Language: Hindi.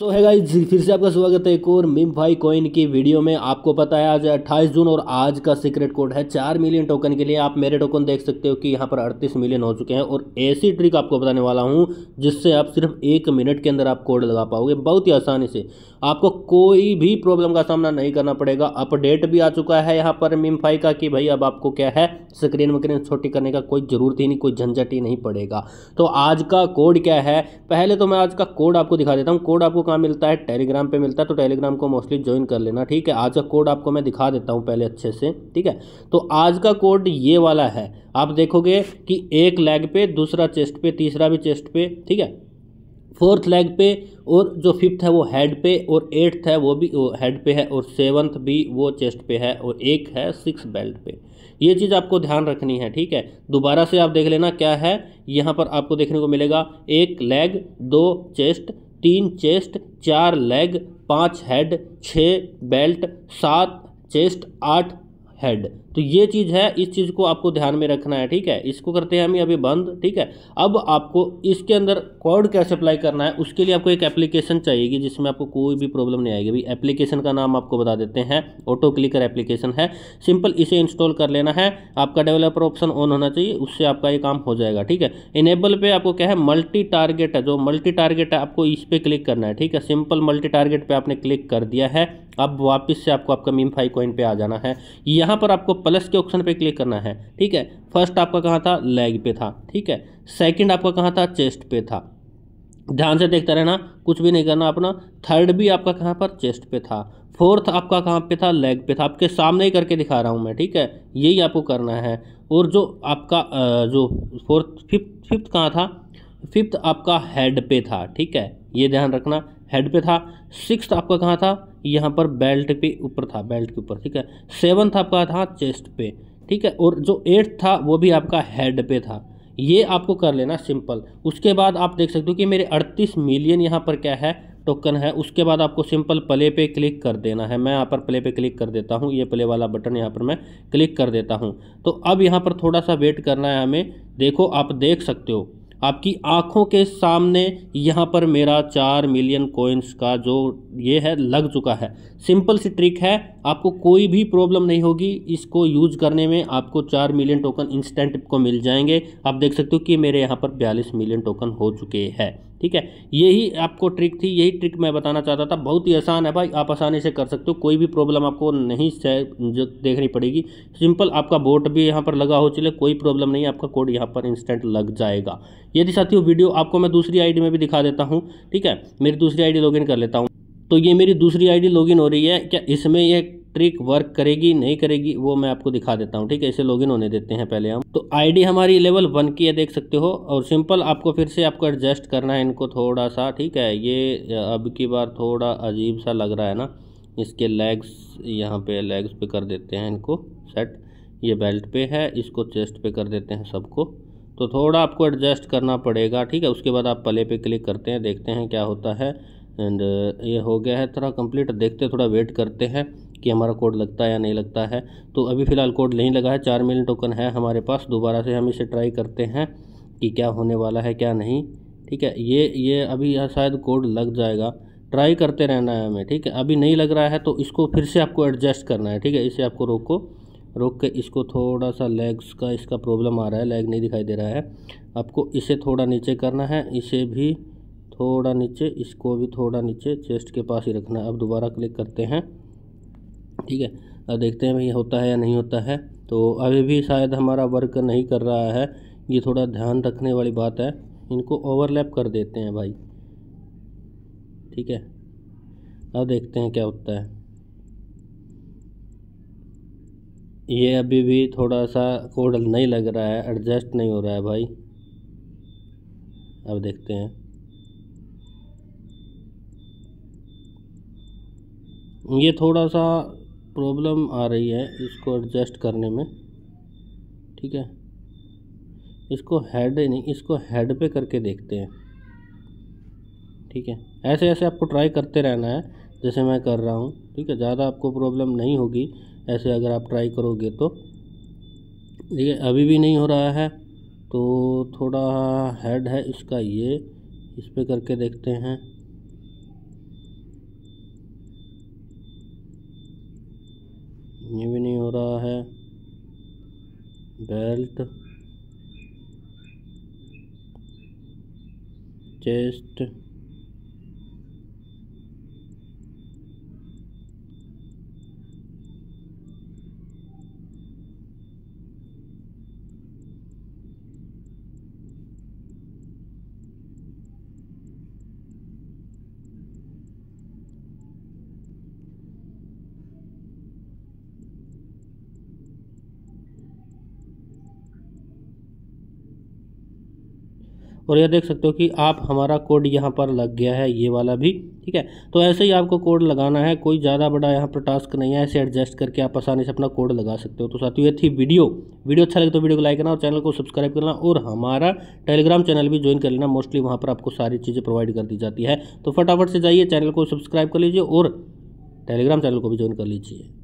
तो है गाइज फिर से आपका स्वागत है एक और मिम फाई कॉइन की वीडियो में आपको पता है आज 28 जून और आज का सीक्रेट कोड है चार मिलियन टोकन के लिए आप मेरे टोकन देख सकते हो कि यहाँ पर 38 मिलियन हो चुके हैं और ऐसी ट्रिक आपको बताने वाला हूँ जिससे आप सिर्फ एक मिनट के अंदर आप कोड लगा पाओगे बहुत ही आसानी से आपको कोई भी प्रॉब्लम का सामना नहीं करना पड़ेगा अपडेट भी आ चुका है यहाँ पर मिम फाई का कि भाई अब आपको क्या है स्क्रीन वक्रीन छोटी करने का कोई ज़रूरत ही नहीं कोई झंझट ही नहीं पड़ेगा तो आज का कोड क्या है पहले तो मैं आज का कोड आपको दिखा देता हूँ कोड आपको कहाँ मिलता है टेलीग्राम पे मिलता है तो टेलीग्राम को मोस्टली ज्वाइन कर लेना ठीक है आज का कोड आपको मैं दिखा देता हूँ पहले अच्छे से ठीक है तो आज का कोड ये वाला है आप देखोगे कि एक लेग पे दूसरा चेस्ट पे तीसरा भी चेस्ट पे ठीक है फोर्थ लेग पे और जो फिफ्थ है वो हेड पे और एट्थ है वो भी हेड पे है और सेवन्थ भी वो चेस्ट पे है और एक है सिक्स बेल्ट पे ये चीज़ आपको ध्यान रखनी है ठीक है दोबारा से आप देख लेना क्या है यहाँ पर आपको देखने को मिलेगा एक लेग दो चेस्ट तीन चेस्ट चार लेग पाँच हेड छः बेल्ट सात चेस्ट आठ हेड तो ये चीज़ है इस चीज़ को आपको ध्यान में रखना है ठीक है इसको करते हैं हम अभी बंद ठीक है अब आपको इसके अंदर कॉर्ड कैसे अप्लाई करना है उसके लिए आपको एक एप्लीकेशन चाहिएगी जिसमें आपको कोई भी प्रॉब्लम नहीं आएगी भाई एप्लीकेशन का नाम आपको बता देते हैं ऑटो क्लिकर एप्लीकेशन है सिंपल इसे इंस्टॉल कर लेना है आपका डेवलपर ऑप्शन ऑन होना चाहिए उससे आपका ये काम हो जाएगा ठीक है इनेबल पे आपको क्या है मल्टी टारगेट है जो मल्टी टारगेट है आपको इस पर क्लिक करना है ठीक है सिंपल मल्टी टारगेट पर आपने क्लिक कर दिया है अब वापिस से आपको आपका मीम फाइव कॉइन पर आ जाना है यहाँ यहाँ पर आपको प्लस के ऑप्शन पे क्लिक करना है ठीक है फर्स्ट आपका कहाँ था लेग पे था ठीक है सेकंड आपका कहाँ था चेस्ट पे था ध्यान से देखता रहना कुछ भी नहीं करना अपना थर्ड भी आपका कहाँ पर चेस्ट पे था फोर्थ आपका कहाँ पे था लेग पे था आपके सामने ही करके दिखा रहा हूँ मैं ठीक है यही आपको करना है और जो आपका जो फोर्थ फिफ्थ फिफ्थ कहाँ था फिफ्थ आपका हेड पे था ठीक है ये ध्यान रखना हेड पे था सिक्स्थ आपका कहाँ था यहाँ पर बेल्ट पे ऊपर था बेल्ट के ऊपर ठीक है सेवन्थ आपका था चेस्ट पे ठीक है और जो एट्थ था वो भी आपका हेड पे था ये आपको कर लेना सिंपल उसके बाद आप देख सकते हो कि मेरे 38 मिलियन यहाँ पर क्या है टोकन है उसके बाद आपको सिंपल प्ले पे क्लिक कर देना है मैं यहाँ पर प्ले पे क्लिक कर देता हूँ ये प्ले वाला बटन यहाँ पर मैं क्लिक कर देता हूँ तो अब यहाँ पर थोड़ा सा वेट करना है हमें देखो आप देख सकते हो आपकी आंखों के सामने यहाँ पर मेरा चार मिलियन कोइंस का जो ये है लग चुका है सिंपल सी ट्रिक है आपको कोई भी प्रॉब्लम नहीं होगी इसको यूज करने में आपको चार मिलियन टोकन इंस्टेंट को मिल जाएंगे आप देख सकते हो कि मेरे यहाँ पर बयालीस मिलियन टोकन हो चुके हैं ठीक है यही आपको ट्रिक थी यही ट्रिक मैं बताना चाहता था बहुत ही आसान है भाई आप आसानी से कर सकते हो कोई भी प्रॉब्लम आपको नहीं जो देखनी पड़ेगी सिंपल आपका बोट भी यहाँ पर लगा हो चले कोई प्रॉब्लम नहीं आपका कोड यहाँ पर इंस्टेंट लग जाएगा यदि साथियों वीडियो आपको मैं दूसरी आईडी में भी दिखा देता हूँ ठीक है मेरी दूसरी आईडी लॉगिन कर लेता हूँ तो ये मेरी दूसरी आईडी लॉगिन हो रही है क्या इसमें यह ट्रिक वर्क करेगी नहीं करेगी वो मैं आपको दिखा देता हूँ ठीक है इसे लॉगिन होने देते हैं पहले हम तो आईडी हमारी लेवल वन की है देख सकते हो और सिंपल आपको फिर से आपको एडजस्ट करना है इनको थोड़ा सा ठीक है ये अब की बार थोड़ा अजीब सा लग रहा है ना इसके लेग्स यहाँ पे लेग्स पे कर देते हैं इनको सेट ये बेल्ट पे है इसको चेस्ट पे कर देते हैं सबको तो थोड़ा आपको एडजस्ट करना पड़ेगा ठीक है उसके बाद आप पले पे क्लिक करते हैं देखते हैं क्या होता है एंड uh, ये हो गया है थोड़ा कंप्लीट देखते थोड़ा वेट करते हैं कि हमारा कोड लगता है या नहीं लगता है तो अभी फ़िलहाल कोड नहीं लगा है चार मिलियन टोकन है हमारे पास दोबारा से हम इसे ट्राई करते हैं कि क्या होने वाला है क्या नहीं ठीक है ये ये अभी शायद कोड लग जाएगा ट्राई करते रहना है हमें ठीक है अभी नहीं लग रहा है तो इसको फिर से आपको एडजस्ट करना है ठीक है इसे आपको रोको रोक के इसको थोड़ा सा लेग्स का इसका प्रॉब्लम आ रहा है लेग नहीं दिखाई दे रहा है आपको इसे थोड़ा नीचे करना है इसे भी थोड़ा नीचे इसको भी थोड़ा नीचे चेस्ट के पास ही रखना है अब दोबारा क्लिक करते हैं ठीक है अब देखते हैं भाई होता है या नहीं होता है तो अभी भी शायद हमारा वर्क नहीं कर रहा है ये थोड़ा ध्यान रखने वाली बात है इनको ओवरलैप कर देते हैं भाई ठीक है अब देखते हैं क्या होता है ये अभी भी थोड़ा सा कोडल नहीं लग रहा है एडजस्ट नहीं हो रहा है भाई अब देखते हैं ये थोड़ा सा प्रॉब्लम आ रही है इसको एडजस्ट करने में ठीक है इसको हेड नहीं इसको हेड पे करके देखते हैं ठीक है ऐसे ऐसे आपको ट्राई करते रहना है जैसे मैं कर रहा हूँ ठीक है ज़्यादा आपको प्रॉब्लम नहीं होगी ऐसे अगर आप ट्राई करोगे तो ठीक है अभी भी नहीं हो रहा है तो थोड़ा हेड है इसका ये इस पर करके देखते हैं ये भी नहीं हो रहा है बेल्ट चेस्ट और यह देख सकते हो कि आप हमारा कोड यहाँ पर लग गया है ये वाला भी ठीक है तो ऐसे ही आपको कोड लगाना है कोई ज़्यादा बड़ा यहाँ पर टास्क नहीं है ऐसे एडजस्ट करके आप आसानी से अपना कोड लगा सकते हो तो साथियों ये थी वीडियो वीडियो अच्छा लगे तो वीडियो को लाइक करना और चैनल को सब्सक्राइब करना और हमारा टेलीग्राम चैनल भी ज्वाइन कर लेना मोस्टली वहाँ पर आपको सारी चीज़ें प्रोवाइड कर दी जाती है तो फटाफट से जाइए चैनल को सब्सक्राइब कर लीजिए और टेलीग्राम चैनल को भी ज्वाइन कर लीजिए